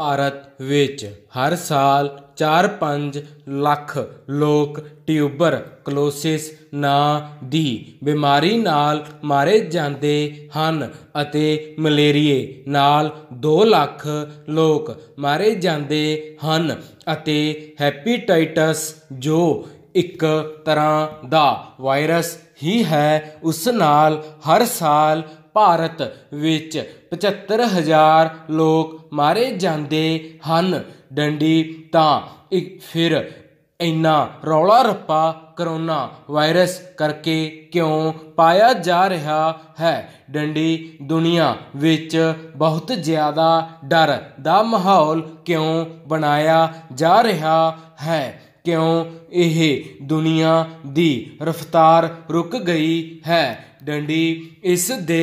ਭਾਰਤ ਵਿੱਚ ਹਰ ਸਾਲ 4-5 ਲੱਖ ਲੋਕ ਟਿਊਬਰ ਕਲੋਸਿਸ ਨਾਂ ਦੀ ਬਿਮਾਰੀ ਨਾਲ ਮਾਰੇ ਜਾਂਦੇ ਹਨ ਅਤੇ ਮਲੇਰੀਏ ਨਾਲ 2 ਲੱਖ ਲੋਕ ਮਾਰੇ ਜਾਂਦੇ ਹਨ ਅਤੇ ਹੈਪੀਟਾਈਟਸ ਜੋ ਇੱਕ ਤਰ੍ਹਾਂ ਦਾ ਵਾਇਰਸ ਹੀ ਹੈ ਉਸ ਨਾਲ ਹਰ ਸਾਲ ਭਾਰਤ ਵਿੱਚ 75000 ਲੋਕ ਮਾਰੇ ਜਾਂਦੇ ਹਨ ਡੰਡੀ ਤਾਂ ਇੱਕ ਫਿਰ ਇੰਨਾ ਰੌਲਾ ਰੱਪਾ ਕਰੋਨਾ ਵਾਇਰਸ ਕਰਕੇ ਕਿਉਂ ਪਾਇਆ ਜਾ ਰਿਹਾ ਹੈ ਡੰਡੀ ਦੁਨੀਆ ਵਿੱਚ ਬਹੁਤ ਜ਼ਿਆਦਾ ਡਰ ਦਾ ਮਾਹੌਲ ਕਿਉਂ ਬਣਾਇਆ ਜਾ ਰਿਹਾ ਹੈ ਕਿਉਂ ਇਹ ਦੁਨੀਆ ਦੀ ਰਫਤਾਰ ਰੁਕ ਗਈ ਹੈ ਡੰਡੀ ਇਸ ਦੇ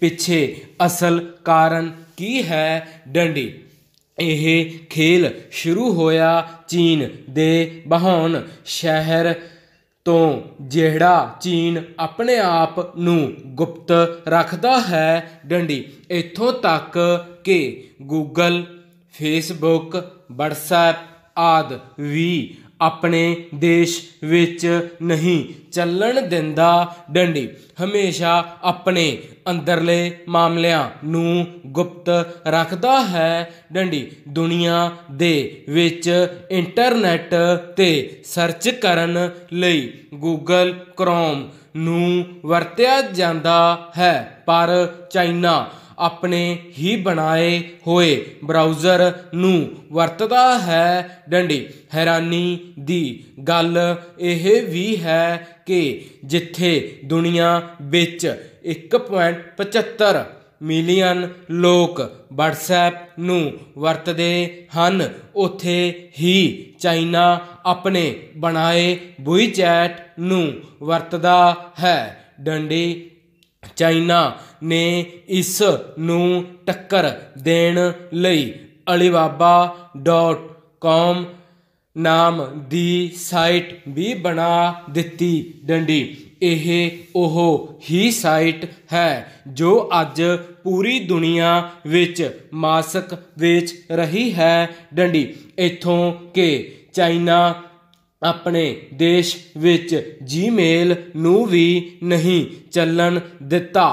ਪਿੱਛੇ ਅਸਲ ਕਾਰਨ ਕੀ ਹੈ ਡੰਡੀ ਇਹ ਖੇਲ ਸ਼ੁਰੂ ਹੋਇਆ ਚੀਨ ਦੇ ਬਹਾਉਣ ਸ਼ਹਿਰ ਤੋਂ ਜਿਹੜਾ ਚੀਨ ਆਪਣੇ ਆਪ ਨੂੰ ਗੁਪਤ ਰੱਖਦਾ ਹੈ ਡੰਡੀ ਇੱਥੋਂ ਤੱਕ ਕਿ ਗੂਗਲ ਫੇਸਬੁੱਕ WhatsApp ਆਦ ਵੀ ਆਪਣੇ ਦੇਸ਼ ਵਿੱਚ ਨਹੀਂ ਚੱਲਣ ਦਿੰਦਾ ਡੰਡੀ ਹਮੇਸ਼ਾ ਆਪਣੇ ਅੰਦਰਲੇ ਮਾਮਲਿਆਂ ਨੂੰ ਗੁਪਤ ਰੱਖਦਾ ਹੈ ਡੰਡੀ ਦੁਨੀਆ ਦੇ ਵਿੱਚ ਇੰਟਰਨੈਟ ਤੇ ਸਰਚ ਕਰਨ ਲਈ Google Chrome ਨੂੰ ਵਰਤਿਆ ਜਾਂਦਾ ਹੈ ਪਰ ਚਾਈਨਾ ਆਪਣੇ ਹੀ ਬਣਾਏ ਹੋਏ ਬਰਾਊਜ਼ਰ ਨੂੰ ਵਰਤਦਾ ਹੈ ਡੰਡੀ ਹੈਰਾਨੀ ਦੀ ਗੱਲ ਇਹ ਵੀ ਹੈ ਕਿ ਜਿੱਥੇ ਦੁਨੀਆ ਵਿੱਚ 1.75 ਮਿਲੀਅਨ ਲੋਕ WhatsApp ਨੂੰ ਵਰਤਦੇ ਹਨ ਉੱਥੇ ਹੀ ਚਾਈਨਾ ਆਪਣੇ ਬਣਾਏ WeChat ਨੂੰ ਵਰਤਦਾ ਹੈ ਡੰਡੀ ਚਾਈਨਾ ਨੇ ਇਸ ਨੂੰ ਟੱਕਰ ਦੇਣ ਲਈ alibaba.com ਨਾਮ ਦੀ ਸਾਈਟ ਵੀ ਬਣਾ ਦਿੱਤੀ ਡੰਡੀ ਇਹ ਉਹ ਹੀ ਸਾਈਟ ਹੈ ਜੋ ਅੱਜ ਪੂਰੀ ਦੁਨੀਆ ਵਿੱਚ ਮਾਸਕ ਵੇਚ ਰਹੀ ਹੈ ਡੰਡੀ ਇਥੋਂ ਕਿ ਚਾਈਨਾ ਆਪਣੇ ਦੇਸ਼ ਵਿੱਚ ਜੀਮੇਲ ਨੂੰ ਵੀ ਨਹੀਂ ਚੱਲਣ ਦਿੱਤਾ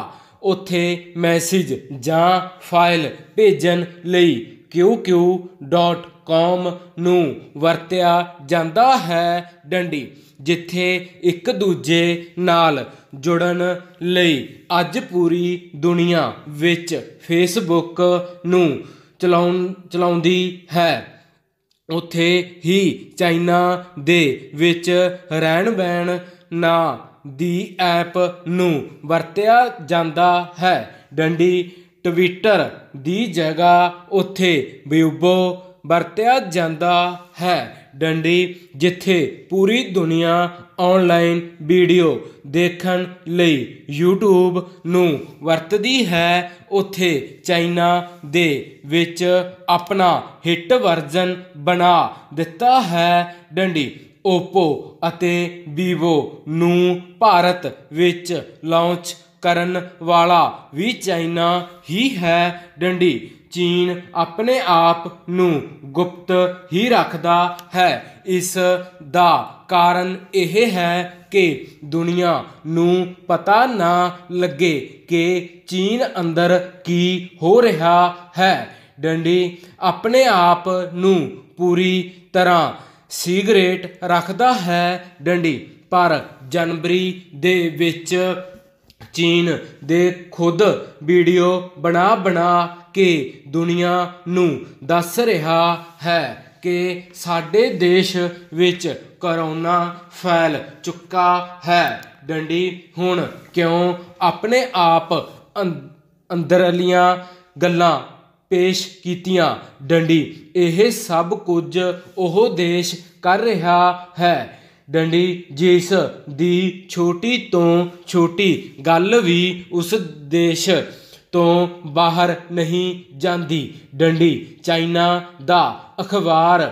ਉੱਥੇ ਮੈਸੇਜ ਜਾਂ ਫਾਈਲ ਭੇਜਣ ਲਈ qq.com ਨੂੰ ਵਰਤਿਆ ਜਾਂਦਾ ਹੈ ਡੰਡੀ ਜਿੱਥੇ ਇੱਕ ਦੂਜੇ ਨਾਲ ਜੁੜਨ ਲਈ ਅੱਜ ਪੂਰੀ ਦੁਨੀਆ ਵਿੱਚ ਫੇਸਬੁੱਕ ਨੂੰ ਚਲਾਉਂ ਚਲਾਉਂਦੀ ਹੈ ਉੱਥੇ ਹੀ ਚਾਈਨਾ ਦੇ ਵਿੱਚ ਰਹਿਣ ਬਹਿਣ ਨਾ ਦੀ ਐਪ ਨੂੰ ਵਰਤਿਆ ਜਾਂਦਾ ਹੈ ਡੰਡੀ ਟਵਿੱਟਰ ਦੀ ਜਗ੍ਹਾ ਉੱਥੇ ਬਿਊਬੋ ਵਰਤਿਆ ਜਾਂਦਾ ਹੈ ਡੰਡੀ ਜਿੱਥੇ ਪੂਰੀ ਦੁਨੀਆ ਆਨਲਾਈਨ ਵੀਡੀਓ ਦੇਖਣ ਲਈ YouTube ਨੂੰ ਵਰਤਦੀ ਹੈ ਉੱਥੇ ਚਾਈਨਾ ਦੇ ਵਿੱਚ ਆਪਣਾ ਹਿੱਟ ਵਰਜ਼ਨ ਬਣਾ ਦਿੱਤਾ ਹੈ ਡੰਡੀ Oppo ਅਤੇ Vivo ਨੂੰ ਭਾਰਤ ਵਿੱਚ ਲਾਂਚ ਕਰਨ ਵਾਲਾ ਵੀ ਚਾਈਨਾ ਹੀ ਹੈ ਡੰਡੀ ਚੀਨ ਆਪਣੇ ਆਪ ਨੂੰ ਗੁਪਤ ਹੀ ਰੱਖਦਾ ਹੈ ਇਸ ਦਾ ਕਾਰਨ ਇਹ ਹੈ ਕਿ ਦੁਨੀਆ ਨੂੰ ਪਤਾ ਨਾ ਲੱਗੇ ਕਿ ਚੀਨ ਅੰਦਰ ਕੀ ਹੋ ਰਿਹਾ ਹੈ ਡੰਡੀ ਆਪਣੇ ਆਪ ਨੂੰ ਪੂਰੀ ਤਰ੍ਹਾਂ ਸਿਗਰਟ ਰੱਖਦਾ ਹੈ ਡੰਡੀ ਪਰ ਜਨਵਰੀ ਦੇ ਵਿੱਚ ਚੀਨ ਦੇ ਖੁਦ ਵੀਡੀਓ ਬਣਾ ਬਣਾ ਕੇ ਦੁਨੀਆ ਨੂੰ ਦੱਸ ਰਿਹਾ ਹੈ ਕਿ ਸਾਡੇ ਦੇਸ਼ ਵਿੱਚ ਕਰੋਨਾ ਫੈਲ ਚੁੱਕਾ ਹੈ ਡੰਡੀ ਹੁਣ ਕਿਉਂ ਆਪਣੇ ਆਪ ਅੰਦਰਲੀਆਂ ਗੱਲਾਂ ਪੇਸ਼ ਕੀਤੀਆਂ ਡੰਡੀ ਇਹ ਸਭ ਕੁਝ ਉਹ ਦੇਸ਼ ਕਰ ਰਿਹਾ ਹੈ ਡੰਡੀ ਜਿਸ ਦੀ ਛੋਟੀ ਤੋਂ ਛੋਟੀ ਗੱਲ ਵੀ ਉਸ ਦੇਸ਼ ਤੋਂ ਬਾਹਰ ਨਹੀਂ ਜਾਂਦੀ ਡੰਡੀ ਚਾਈਨਾ ਦਾ ਅਖਬਾਰ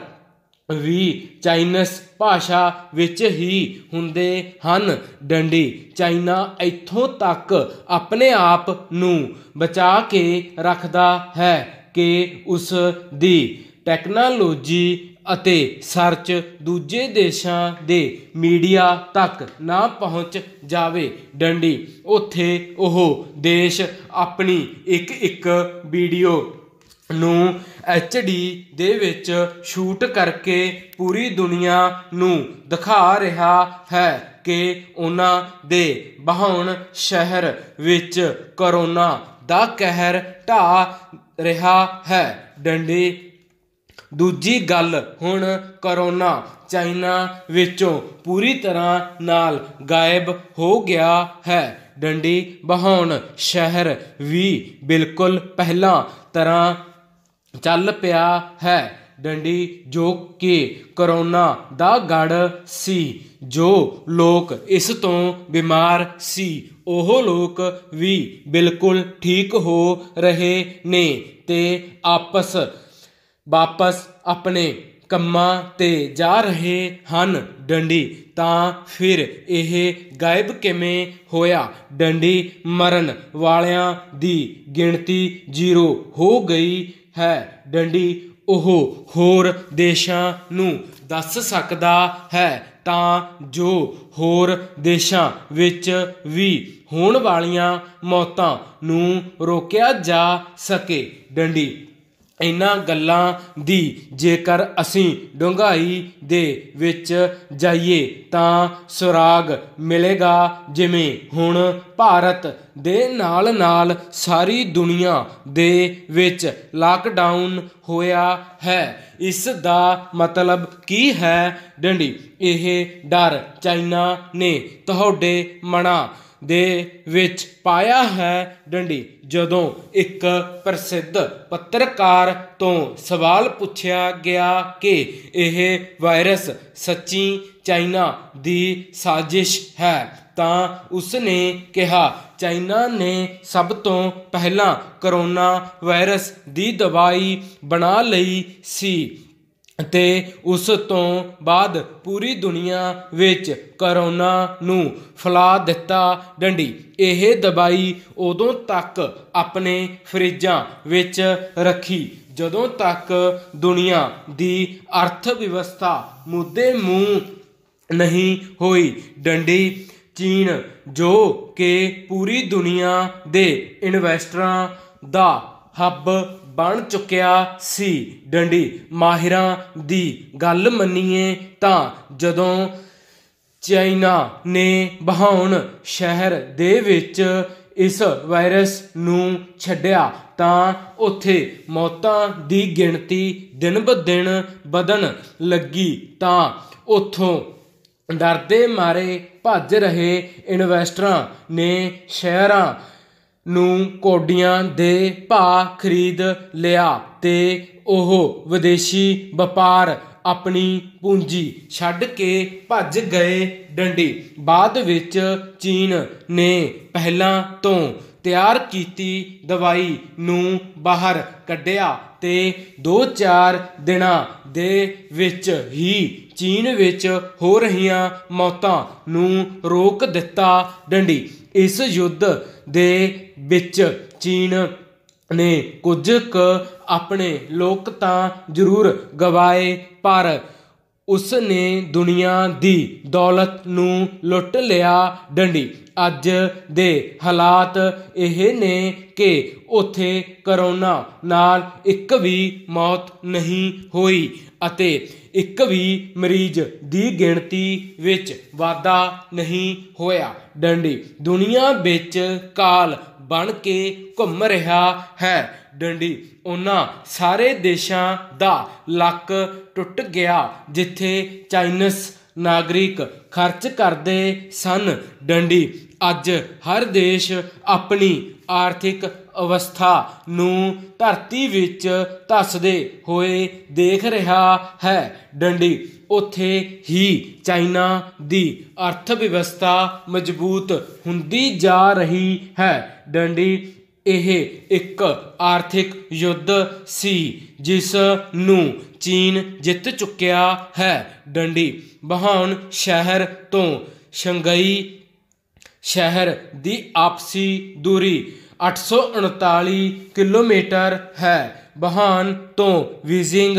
ਵੀ ਚਾਈਨਸ ਭਾਸ਼ਾ ਵਿੱਚ ਹੀ ਹੁੰਦੇ ਹਨ ਡੰਡੀ ਚਾਈਨਾ ਇੱਥੋਂ ਤੱਕ ਆਪਣੇ ਆਪ ਨੂੰ ਬਚਾ ਕੇ ਰੱਖਦਾ ਹੈ ਕਿ ਉਸ ਦੀ ਟੈਕਨੋਲੋਜੀ ਅਤੇ ਸਰਚ ਦੂਜੇ ਦੇਸ਼ਾਂ ਦੇ ਮੀਡੀਆ ਤੱਕ ਨਾ ਪਹੁੰਚ ਜਾਵੇ ਡੰਡੀ ਉੱਥੇ ਉਹ ਦੇਸ਼ ਆਪਣੀ ਇੱਕ ਇੱਕ ਵੀਡੀਓ ਨੂੰ ਐਚਡੀ ਦੇ ਵਿੱਚ ਸ਼ੂਟ ਕਰਕੇ ਪੂਰੀ ਦੁਨੀਆ ਨੂੰ ਦਿਖਾ ਰਿਹਾ ਹੈ ਕਿ ਉਹਨਾਂ ਦੇ ਬਹਾਉਣ ਸ਼ਹਿਰ ਵਿੱਚ ਕਰੋਨਾ ਦਾ ਕਹਿਰ ਢਾ ਰਿਹਾ ਹੈ ਡੰਡੇ ਦੂਜੀ ਗੱਲ ਹੁਣ ਕਰੋਨਾ ਚਾਈਨਾ ਵਿੱਚੋਂ ਪੂਰੀ ਤਰ੍ਹਾਂ ਨਾਲ ਗਾਇਬ ਹੋ ਗਿਆ ਹੈ ਡੰਡੀ ਬਹਾਉਣ ਸ਼ਹਿਰ ਵੀ ਬਿਲਕੁਲ ਪਹਿਲਾਂ ਤਰ੍ਹਾਂ ਚੱਲ ਪਿਆ ਹੈ ਡੰਡੀ ਜੋ ਕਿ ਕਰੋਨਾ ਦਾ ਗੜ ਸੀ ਜੋ ਲੋਕ ਇਸ ਤੋਂ ਬਿਮਾਰ ਸੀ ਉਹ ਲੋਕ ਵੀ ਬਿਲਕੁਲ ਠੀਕ ਹੋ ਰਹੇ ਨੇ ਤੇ ਆਪਸ ਵਾਪਸ ਆਪਣੇ ਕੰਮਾਂ 'ਤੇ ਜਾ ਰਹੇ ਹਨ ਡੰਡੀ ਤਾਂ ਫਿਰ ਇਹ ਗਾਇਬ ਕਿਵੇਂ ਹੋਇਆ ਡੰਡੀ ਮਰਨ ਵਾਲਿਆਂ ਦੀ ਗਿਣਤੀ ਜ਼ੀਰੋ ਹੋ ਗਈ ਹੈ ਡੰਡੀ ਉਹ ਹੋਰ ਦੇਸ਼ਾਂ ਨੂੰ ਦੱਸ ਸਕਦਾ ਹੈ ਤਾਂ ਜੋ ਹੋਰ ਦੇਸ਼ਾਂ ਵਿੱਚ ਵੀ ਹੋਣ ਵਾਲੀਆਂ ਮੌਤਾਂ ਨੂੰ ਰੋਕਿਆ ਜਾ ਸਕੇ ਡੰਡੀ ਇਹਨਾਂ ਗੱਲਾਂ ਦੀ ਜੇਕਰ ਅਸੀਂ ਡੂੰਘਾਈ ਦੇ ਵਿੱਚ ਜਾਈਏ ਤਾਂ ਸੁਰਾਗ ਮਿਲੇਗਾ ਜਿਵੇਂ ਹੁਣ ਭਾਰਤ ਦੇ ਨਾਲ ਨਾਲ ਸਾਰੀ ਦੁਨੀਆ ਦੇ ਵਿੱਚ ਲਾਕਡਾਊਨ ਹੋਇਆ ਹੈ ਇਸ ਦਾ ਮਤਲਬ ਕੀ ਹੈ ਡੰਡੀ ਇਹ ਡਰ ਚਾਈਨਾ ਨੇ ਤੁਹਾਡੇ ਮਣਾ ਦੇ ਵਿੱਚ ਪਾਇਆ ਹੈ ਡੰਡੀ ਜਦੋਂ ਇੱਕ ਪ੍ਰਸਿੱਧ ਪੱਤਰਕਾਰ ਤੋਂ ਸਵਾਲ ਪੁੱਛਿਆ ਗਿਆ ਕਿ ਇਹ ਵਾਇਰਸ ਸੱਚੀ ਚਾਈਨਾ ਦੀ ਸਾਜ਼ਿਸ਼ ਹੈ ਤਾਂ ਉਸ ਨੇ ਕਿਹਾ ਚਾਈਨਾ ਨੇ ਸਭ ਤੋਂ ਪਹਿਲਾਂ ਕਰੋਨਾ ਵਾਇਰਸ ਦੀ ਦਵਾਈ ਬਣਾ ਲਈ ਸੀ ਤੇ ਉਸ ਤੋਂ ਬਾਅਦ ਪੂਰੀ ਦੁਨੀਆ ਵਿੱਚ ਕਰੋਨਾ ਨੂੰ ਫਲਾ ਦਿੱਤਾ ਡੰਡੀ ਇਹ ਦਵਾਈ ਉਦੋਂ ਤੱਕ ਆਪਣੇ ਫਰਿੱਜਾਂ ਵਿੱਚ ਰੱਖੀ ਜਦੋਂ ਤੱਕ ਦੁਨੀਆ ਦੀ ਅਰਥ ਵਿਵਸਥਾ ਮੁੱਦੇ ਮੂੰਹ ਨਹੀਂ ਹੋਈ ਡੰਡੀ ਚੀਨ ਜੋ ਕਿ ਪੂਰੀ ਦੁਨੀਆ ਦੇ ਇਨਵੈਸਟਰਾਂ ਦਾ ਹੱਬ ਬਣ ਚੁੱਕਿਆ ਸੀ ਡੰਡੀ ਮਾਹਿਰਾਂ ਦੀ ਗੱਲ ਮੰਨੀਏ ਤਾਂ ਜਦੋਂ ਚਾਈਨਾ ਨੇ ਬਹਾਉਣ ਸ਼ਹਿਰ ਦੇ ਵਿੱਚ ਇਸ ਵਾਇਰਸ ਨੂੰ ਛੱਡਿਆ ਤਾਂ ਉੱਥੇ ਮੌਤਾਂ ਦੀ ਗਿਣਤੀ ਦਿਨ ਦਿਨ ਵਧਣ ਲੱਗੀ ਤਾਂ ਉੱਥੋਂ ਡਰਦੇ ਮਾਰੇ ਭੱਜ ਰਹੇ ਇਨਵੈਸਟਰਾਂ ਨੇ ਸ਼ਹਿਰਾਂ ਨੂੰ ਕੋਡੀਆਂ ਦੇ ਭਾਅ ਖਰੀਦ ਲਿਆ ਤੇ ਉਹ ਵਿਦੇਸ਼ੀ ਵਪਾਰ ਆਪਣੀ ਪੂੰਜੀ ਛੱਡ ਕੇ ਭੱਜ ਗਏ ਡੰਡੀ ਬਾਅਦ ਵਿੱਚ ਚੀਨ ਨੇ ਪਹਿਲਾਂ ਤੋਂ ਤਿਆਰ ਕੀਤੀ ਦਵਾਈ ਨੂੰ ਬਾਹਰ ਕੱਢਿਆ ਤੇ 2-4 ਦਿਨਾਂ ਦੇ ਵਿੱਚ ਹੀ ਚੀਨ ਵਿੱਚ ਹੋ ਰਹੀਆਂ ਮੌਤਾਂ ਨੂੰ ਰੋਕ ਦਿੱਤਾ ਡੰਡੀ ਇਸ ਯੁੱਧ ਦੇ ਵਿੱਚ ਚੀਨ ਨੇ ਕੁਝ ਕ ਆਪਣੇ ਲੋਕ ਤਾਂ ਜ਼ਰੂਰ ਗਵਾਏ ਪਰ ਉਸ ਨੇ ਦੁਨੀਆ ਦੀ ਦੌਲਤ ਨੂੰ ਲੁੱਟ ਲਿਆ ਡੰਡੀ ਅੱਜ ਦੇ ਹਾਲਾਤ ਇਹ ਨੇ ਕਿ ਉਥੇ ਕਰੋਨਾ ਨਾਲ ਇੱਕ ਵੀ ਮੌਤ ਨਹੀਂ ਹੋਈ ਅਤੇ ਇੱਕ ਵੀ ਮਰੀਜ਼ ਦੀ ਗਿਣਤੀ ਵਿੱਚ ਵਾਧਾ ਨਹੀਂ ਹੋਇਆ ਡੰਡੀ ਦੁਨੀਆ ਵਿੱਚ ਕਾਲ ਬਣ ਕੇ ਘੁੰਮ ਰਿਹਾ ਹੈ ਡੰਡੀ ਉਹਨਾਂ ਸਾਰੇ ਦੇਸ਼ਾਂ ਦਾ ਲੱਕ ਟੁੱਟ ਗਿਆ ਜਿੱਥੇ ਚਾਈਨਸ ਨਾਗਰਿਕ ਖਰਚ ਕਰਦੇ ਸਨ ਡੰਡੀ ਅੱਜ ਹਰ ਦੇਸ਼ ਆਪਣੀ ਆਰਥਿਕ ਅਵਸਥਾ ਨੂੰ ਧਰਤੀ ਵਿੱਚ ਧੱਸਦੇ ਹੋਏ ਦੇਖ ਰਿਹਾ ਹੈ ਡੰਡੀ ਉੱਥੇ ਹੀ ਚਾਈਨਾ ਦੀ ਅਰਥ ਵਿਵਸਥਾ ਮਜ਼ਬੂਤ ਹੁੰਦੀ ਜਾ ਰਹੀ ਹੈ ਡੰਡੀ ਇਹ ਇੱਕ ਆਰਥਿਕ ਯੁੱਧ ਸੀ ਜਿਸ ਨੂੰ ਚੀਨ ਜਿੱਤ ਚੁੱਕਿਆ ਹੈ ਡੰਡੀ ਬਹਾਨ ਸ਼ਹਿਰ ਤੋਂ ਸ਼ੰਗਾਈ ਸ਼ਹਿਰ ਦੀ ਆਪਸੀ ਦੂਰੀ 839 ਕਿਲੋਮੀਟਰ ਹੈ ਬਹਾਨ ਤੋਂ ਵਿਜ਼ਿੰਗ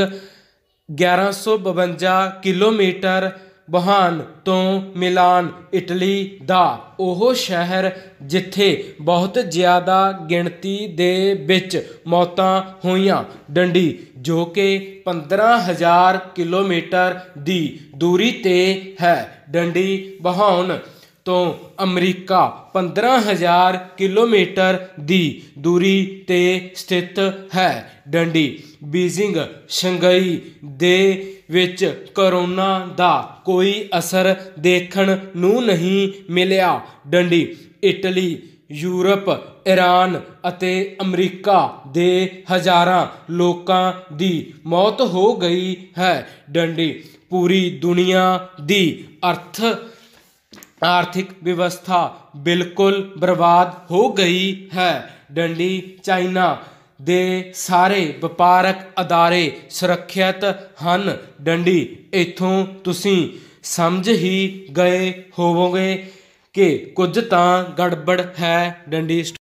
1152 ਕਿਲੋਮੀਟਰ ਬਹਾਨ ਤੋਂ ਮਿਲਾਨ ਇਟਲੀ ਦਾ ਉਹ ਸ਼ਹਿਰ ਜਿੱਥੇ ਬਹੁਤ ਜ਼ਿਆਦਾ ਗਿਣਤੀ ਦੇ ਵਿੱਚ ਮੌਤਾਂ ਹੋਈਆਂ ਡੰਡੀ ਜੋ ਕਿ 15000 ਕਿਲੋਮੀਟਰ ਦੀ ਦੂਰੀ ਤੇ ਹੈ ਡੰਡੀ ਬਹਾਉਣ ਤੋਂ ਅਮਰੀਕਾ 15000 ਕਿਲੋਮੀਟਰ ਦੀ ਦੂਰੀ 'ਤੇ ਸਥਿਤ ਹੈ ਡੰਡੀ ਬੀਜ਼ਿੰਗ ਸ਼ੰਗਾਈ ਦੇ ਵਿੱਚ ਕਰੋਨਾ ਦਾ ਕੋਈ ਅਸਰ ਦੇਖਣ ਨੂੰ ਨਹੀਂ ਮਿਲਿਆ ਡੰਡੀ ਇਟਲੀ ਯੂਰਪ ਈਰਾਨ ਅਤੇ ਅਮਰੀਕਾ ਦੇ ਹਜ਼ਾਰਾਂ ਲੋਕਾਂ ਦੀ ਮੌਤ ਹੋ ਗਈ ਹੈ ਡੰਡੀ ਪੂਰੀ ਦੁਨੀਆ ਦੀ ਅਰਥ ਆਰਥਿਕ ਵਿਵਸਥਾ ਬਿਲਕੁਲ ਬਰਬਾਦ ਹੋ ਗਈ ਹੈ ਡੰਡੀ ਚਾਈਨਾ ਦੇ ਸਾਰੇ ਵਪਾਰਕ ਅਦਾਰੇ ਸੁਰੱਖਿਅਤ ਹਨ ਡੰਡੀ ਇਥੋਂ ਤੁਸੀਂ ਸਮਝ ਹੀ ਗਏ ਹੋਵੋਗੇ ਕਿ ਕੁਝ ਤਾਂ ਗੜਬੜ ਹੈ ਡੰਡੀ